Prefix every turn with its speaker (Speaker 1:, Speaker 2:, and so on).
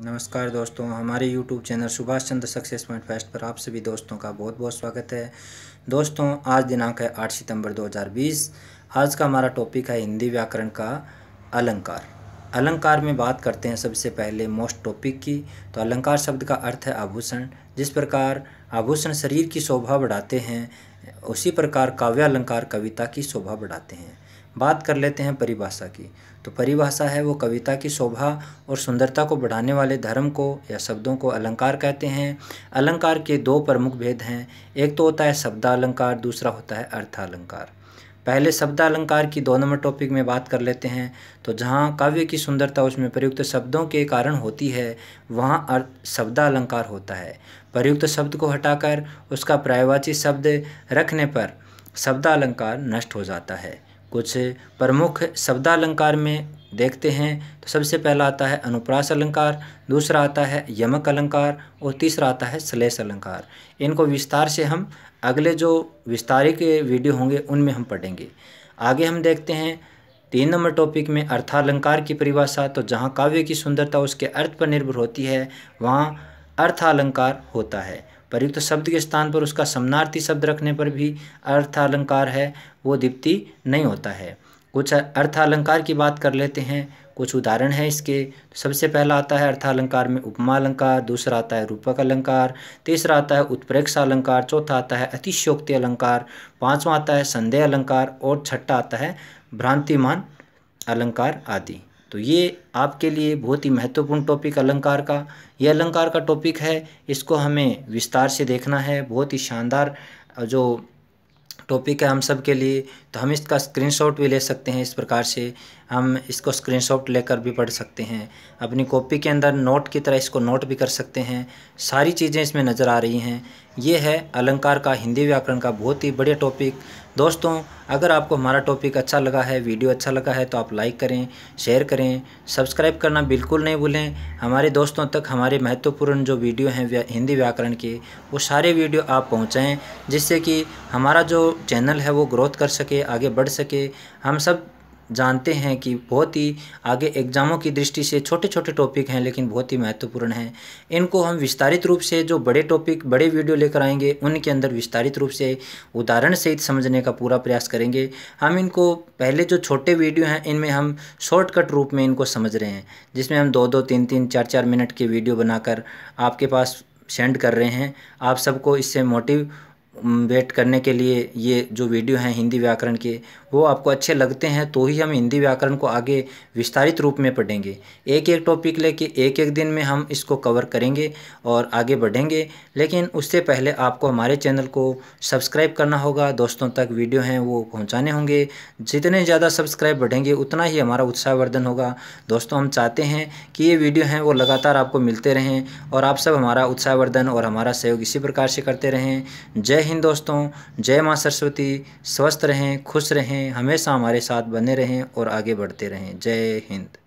Speaker 1: नमस्कार दोस्तों हमारे YouTube channel Subhash Chandra success point fest पर आप सभी दोस्तों का बहुत बहुत स्वागत है दोस्तों आज दिनांक है 8 सितंबर 2020 आज का हमारा टॉपिक है हिंदी व्याकरण का अलंकार अलंकार में बात करते हैं सबसे पहले मोस्ट टॉपिक की तो अलंकार शब्द का अर्थ है आभूषण जिस प्रकार आभूषण शरीर की शोभा बढ़ाते हैं उसी प्रकार काव्यालंकार कविता की शोभा बढ़ाते हैं बात कर लेते हैं परिभाषा की तो परिभाषा है वो कविता की शोभा और सुंदरता को बढ़ाने वाले धर्म को या शब्दों को अलंकार कहते हैं अलंकार के दो प्रमुख भेद हैं एक तो होता है शब्दालंकार दूसरा होता है अर्थालंकार पहले शब्दालंकार की दो नंबर टॉपिक में बात कर लेते हैं तो जहाँ काव्य की सुंदरता उसमें प्रयुक्त शब्दों के कारण होती है वहाँ अर्थ शब्दालंकार होता है प्रयुक्त शब्द को हटाकर उसका प्रायवाची शब्द रखने पर शब्दालंकार नष्ट हो जाता है कुछ प्रमुख शब्दालंकार में देखते हैं तो सबसे पहला आता है अनुप्रास अलंकार दूसरा आता है यमक अलंकार और तीसरा आता है श्लेष अलंकार इनको विस्तार से हम अगले जो विस्तारिक वीडियो होंगे उनमें हम पढ़ेंगे आगे हम देखते हैं तीन नंबर टॉपिक में अर्थालंकार की परिभाषा तो जहाँ काव्य की सुंदरता उसके अर्थ पर निर्भर होती है वहाँ अर्थालंकार होता है प्रयुक्त शब्द के स्थान पर उसका समनार्थी शब्द रखने पर भी अर्थालंकार है वो दीप्ति नहीं होता है कुछ अर्थालंकार की बात कर लेते हैं कुछ उदाहरण हैं इसके सबसे पहला आता है अर्थालंकार में उपमा अलंकार दूसरा आता है रूपक अलंकार तीसरा आता है उत्प्रेक्ष अलंकार चौथा आता है अतिशोक्ति अलंकार पांचवा आता है संदेह अलंकार और छठा आता है भ्रांतिमान अलंकार आदि तो ये आपके लिए बहुत ही महत्वपूर्ण टॉपिक अलंकार का ये अलंकार का टॉपिक है इसको हमें विस्तार से देखना है बहुत ही शानदार जो टॉपिक है हम सब के लिए तो हम इसका स्क्रीनशॉट भी ले सकते हैं इस प्रकार से हम इसको स्क्रीनशॉट लेकर भी पढ़ सकते हैं अपनी कॉपी के अंदर नोट की तरह इसको नोट भी कर सकते हैं सारी चीज़ें इसमें नज़र आ रही हैं ये है अलंकार का हिंदी व्याकरण का बहुत ही बढ़िया टॉपिक दोस्तों अगर आपको हमारा टॉपिक अच्छा लगा है वीडियो अच्छा लगा है तो आप लाइक करें शेयर करें सब्सक्राइब करना बिल्कुल नहीं भूलें हमारे दोस्तों तक हमारे महत्वपूर्ण जो वीडियो हैं व्या, हिंदी व्याकरण के वो सारे वीडियो आप पहुँचाएँ जिससे कि हमारा जो चैनल है वो ग्रोथ कर सके आगे बढ़ सके हम सब जानते हैं कि बहुत ही आगे एग्ज़ामों की दृष्टि से छोटे छोटे टॉपिक हैं लेकिन बहुत ही महत्वपूर्ण हैं इनको हम विस्तारित रूप से जो बड़े टॉपिक बड़े वीडियो लेकर आएंगे उनके अंदर विस्तारित रूप से उदाहरण सहित समझने का पूरा प्रयास करेंगे हम इनको पहले जो छोटे वीडियो हैं इनमें हम शॉर्टकट रूप में इनको समझ रहे हैं जिसमें हम दो दो तीन तीन चार चार मिनट के वीडियो बनाकर आपके पास सेंड कर रहे हैं आप सबको इससे मोटिव वेट करने के लिए ये जो वीडियो हैं हिंदी व्याकरण के वो आपको अच्छे लगते हैं तो ही हम हिंदी व्याकरण को आगे विस्तारित रूप में पढ़ेंगे एक एक टॉपिक लेके एक एक दिन में हम इसको कवर करेंगे और आगे बढ़ेंगे लेकिन उससे पहले आपको हमारे चैनल को सब्सक्राइब करना होगा दोस्तों तक वीडियो हैं वो पहुँचाने होंगे जितने ज़्यादा सब्सक्राइब बढ़ेंगे उतना ही हमारा उत्साहवर्धन होगा दोस्तों हम चाहते हैं कि ये वीडियो हैं वो लगातार आपको मिलते रहें और आप सब हमारा उत्साहवर्धन और हमारा सहयोग इसी प्रकार से करते रहें जय हिंद हिंद दोस्तों जय माँ सरस्वती स्वस्थ रहें खुश रहें हमेशा हमारे साथ बने रहें और आगे बढ़ते रहें जय हिंद